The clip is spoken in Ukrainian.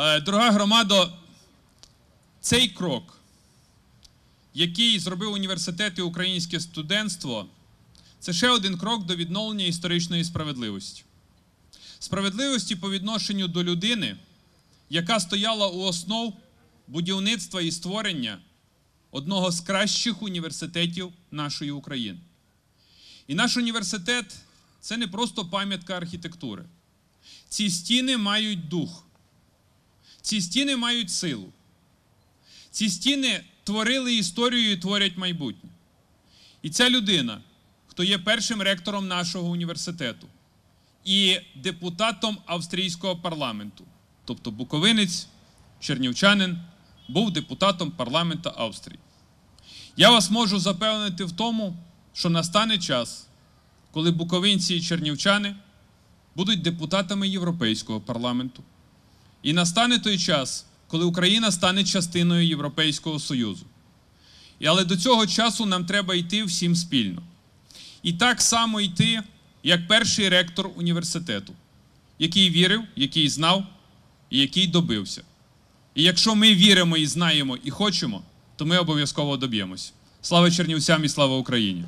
Е, дорога громада, цей крок, який зробив університет і українське студентство, це ще один крок до відновлення історичної справедливості. Справедливості по відношенню до людини, яка стояла у основ будівництва і створення одного з кращих університетів нашої України. І наш університет це не просто пам'ятка архітектури. Ці стіни мають дух. Ці стіни мають силу. Ці стіни творили історію і творять майбутнє. І ця людина, хто є першим ректором нашого університету і депутатом австрійського парламенту, тобто Буковинець, Чернівчанин, був депутатом парламенту Австрії. Я вас можу запевнити в тому, що настане час, коли буковинці і чернівчани будуть депутатами Європейського парламенту. І настане той час, коли Україна стане частиною Європейського Союзу. І, але до цього часу нам треба йти всім спільно. І так само йти, як перший ректор університету, який вірив, який знав і який добився. І якщо ми віримо і знаємо і хочемо, то ми обов'язково доб'ємось. Слава Чернівцям і слава Україні!